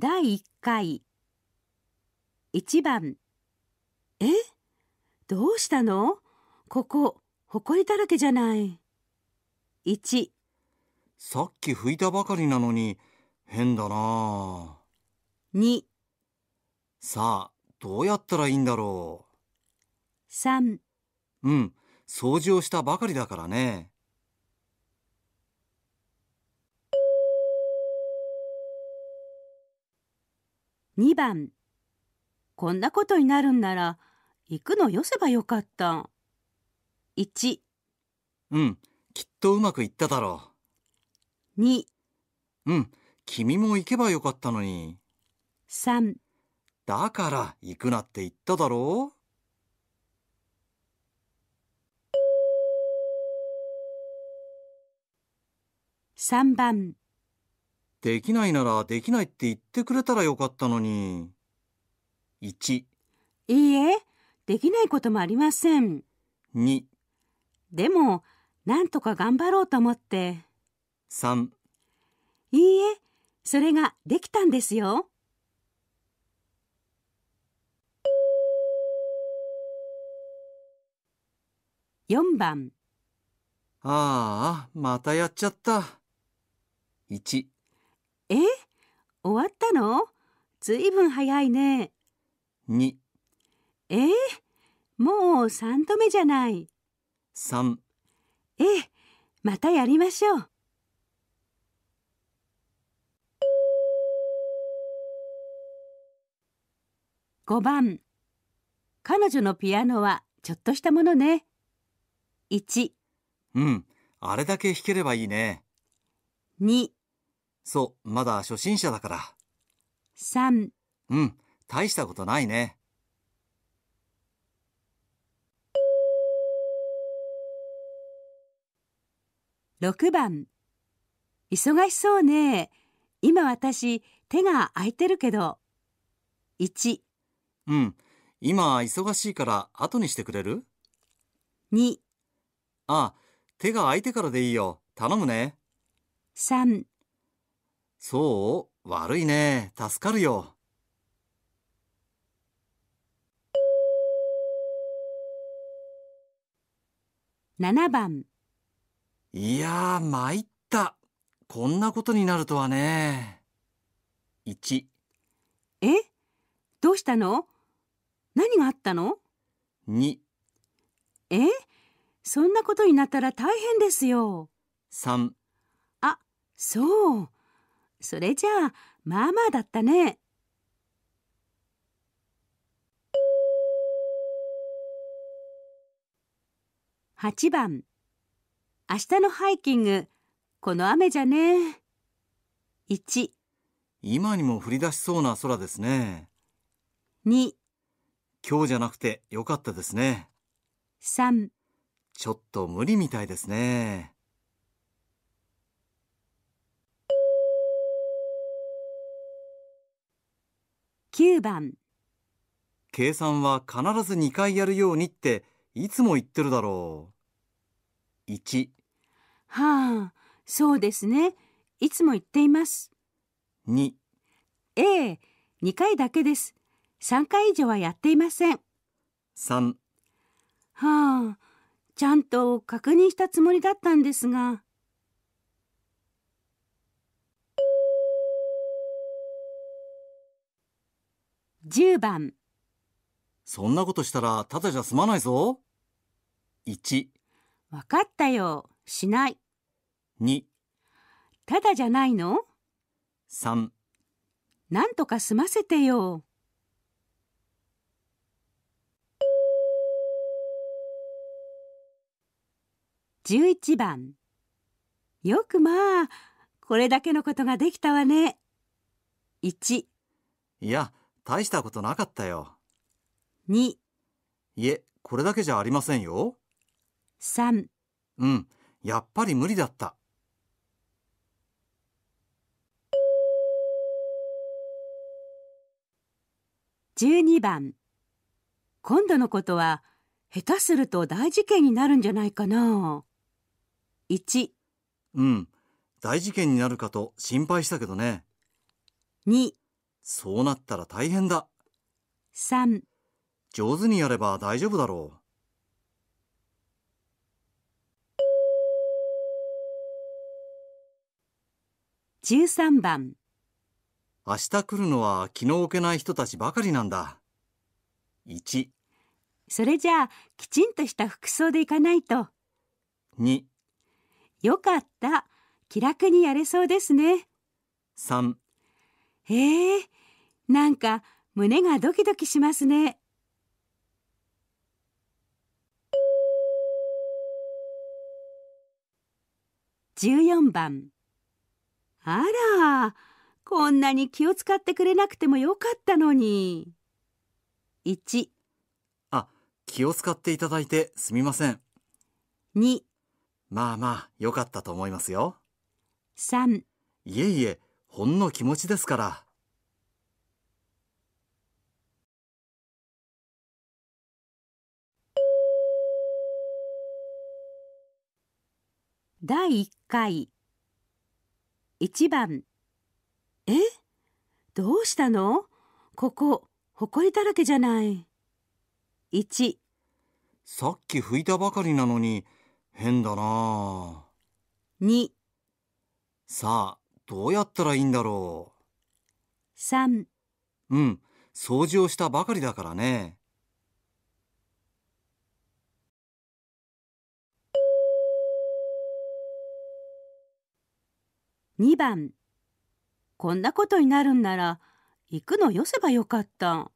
第1回1番えどうしたのここほこりだらけじゃない1さっき拭いたばかりなのに変だな2さあどうやったらいいんだろう3うん掃除をしたばかりだからね2番こんなことになるんなら行くのよせばよかった1うんきっとうまくいっただろう2うん君も行けばよかったのに3だから行くなって言っただろう3番できないならできないって言ってくれたらよかったのに。1、いいえ、できないこともありません。2、でも、なんとか頑張ろうと思って。3、いいえ、それができたんですよ。4番、ああ、またやっちゃった。1、え終わったのずいぶん早いね。2えー、もう3度目じゃない。3えー、またやりましょう。5番彼女のピアノはちょっとしたものね。1うん、あれだけ弾ければいいね。2そう、まだ初心者だから。三。うん、大したことないね。6番忙しそうね。今私手が空いてるけど。1うん、今忙しいから後にしてくれる ?2 ああ、手が空いてからでいいよ。頼むね。3そう悪いね。助かるよ。7番いやー参ったこんなことになるとはね1えどうしたの何があったの2えそんなことになったら大変ですよ3あそうそれじゃあまあまあだったね。八番明日のハイキングこの雨じゃね一今にも降り出しそうな空ですね二今日じゃなくてよかったですね三ちょっと無理みたいですね。9番計算は必ず2回やるようにっていつも言ってるだろう。1はあ、そうですね。いつも言っています。2ええ、2回だけです。3回以上はやっていません。3はあ、ちゃんと確認したつもりだったんですが。10番そんなことしたらただじゃ済まないぞ1分かったよしない2ただじゃないの3なんとか済ませてよ11番よくまあこれだけのことができたわね1いや大したことなかったよ。2いえ、これだけじゃありませんよ。3うん、やっぱり無理だった。12番今度のことは下手すると大事件になるんじゃないかな1うん大事件になるかと心配したけどね2そうなったら大変だ。上手にやれば大丈夫だろう。十三番明日来るのは気の置けない人たちばかりなんだ。一。それじゃあきちんとした服装で行かないと。二。よかった。気楽にやれそうですね。三。へえーなんか胸がドキドキしますね。14番あらこんなに気を使ってくれなくてもよかったのに1あ気を使っていただいてすみません2まあまあよかったと思いますよ3いえいえほんの気持ちですから第1回1番えどうしたのここほこりだらけじゃない1さっき拭いたばかりなのに変だな2さあどうやったらいいんだろう3うん掃除をしたばかりだからね2番こんなことになるんなら行くのよせばよかった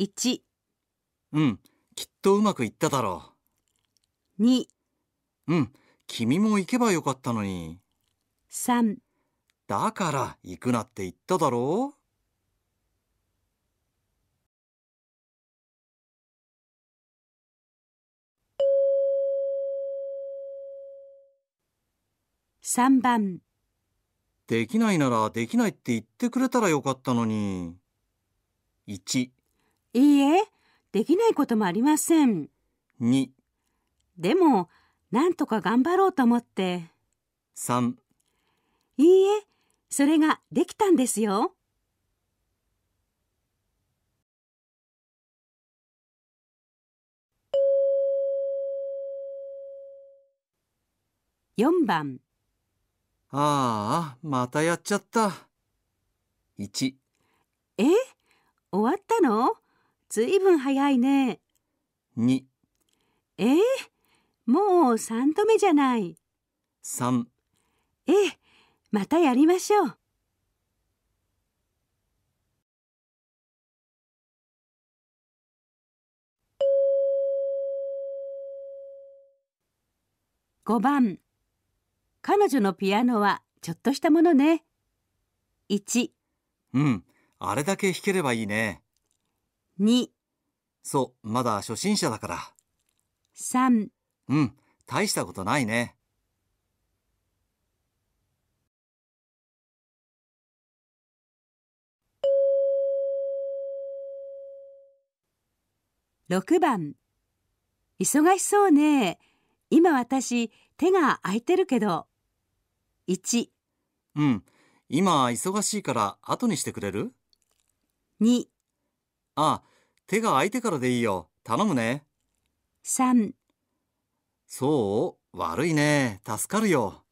1うんきっとうまくいっただろう2うん君も行けばよかったのに3だから行くなって言っただろう3番できないならできないって言ってくれたらよかったのに。1、いいえ、できないこともありません。2、でも、なんとか頑張ろうと思って。3、いいえ、それができたんですよ。4番ああ、またやっちゃった。1え終わったのずいぶん早いね。2えもう3度目じゃない。3えまたやりましょう。5番彼女のピアノはちょっとしたものね。1、うん、あれだけ弾ければいいね。2、そう、まだ初心者だから。3、うん、大したことないね。6番。忙しそうね。今私手が空いてるけど1うん今忙しいから後にしてくれる2あ手が空いてからでいいよ頼むね3そう悪いね助かるよ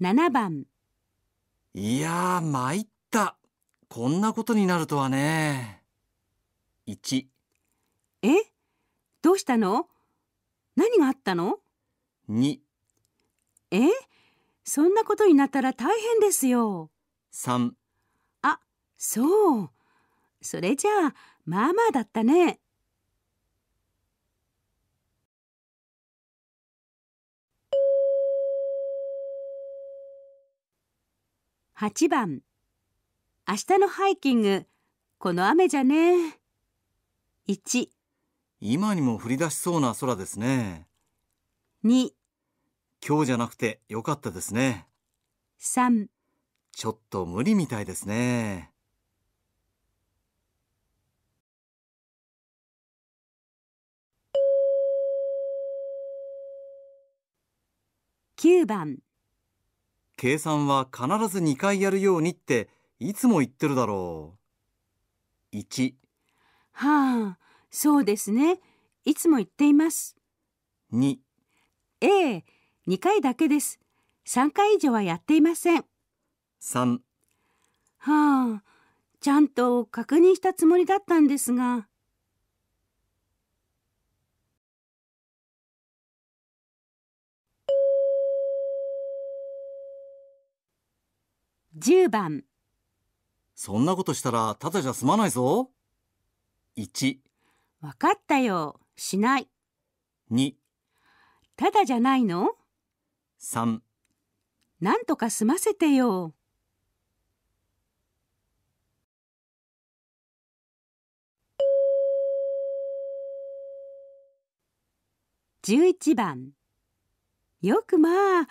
7番いやー参ったこんなことになるとはね1えどうしたの何があったの2えそんなことになったら大変ですよ3あそうそれじゃあまあまあだったね8番明日のハイキングこの雨じゃね1今にも降り出しそうな空ですね。2今日じゃなくてよかったですね。3ちょっと無理みたいですね。9番計算は必ず2回やるようにっていつも言ってるだろう。1はあそうですね。いつも言っています。2ええ、2回だけです。3回以上はやっていません。3はあ、ちゃんと確認したつもりだったんですが。10番そんなことしたらただじゃ済まないぞ。1わかったよ。しない。2ただじゃないの ?3 なんとか済ませてよ。11番よくまあ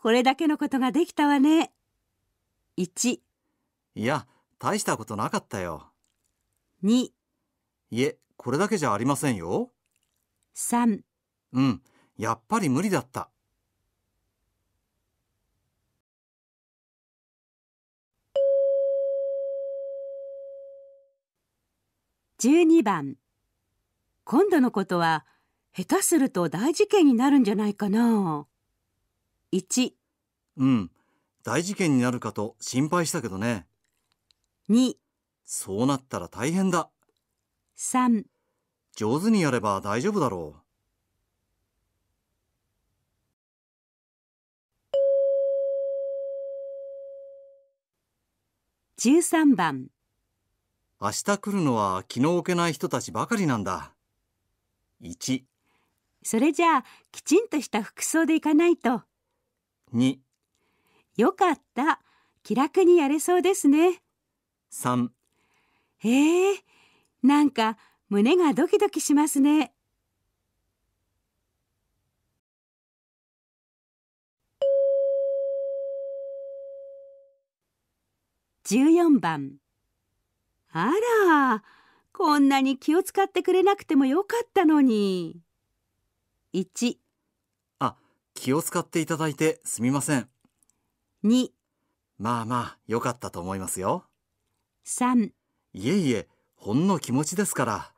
これだけのことができたわね1いや大したことなかったよ2いえこれだけじゃありませんよ。三。うん、やっぱり無理だった。十二番今度のことは下手すると大事件になるんじゃないかな一。うん大事件になるかと心配したけどね2そうなったら大変だ三。上手にやれば大丈夫だろう13番明日来るのは気の置けない人たちばかりなんだ1それじゃあきちんとした服装で行かないと2よかった気楽にやれそうですね三。ええーなんか胸がドキドキしますね。14番あらこんなに気を使ってくれなくてもよかったのに1あ気を使っていただいてすみません2まあまあよかったと思いますよ3いえいえほんの気持ちですから。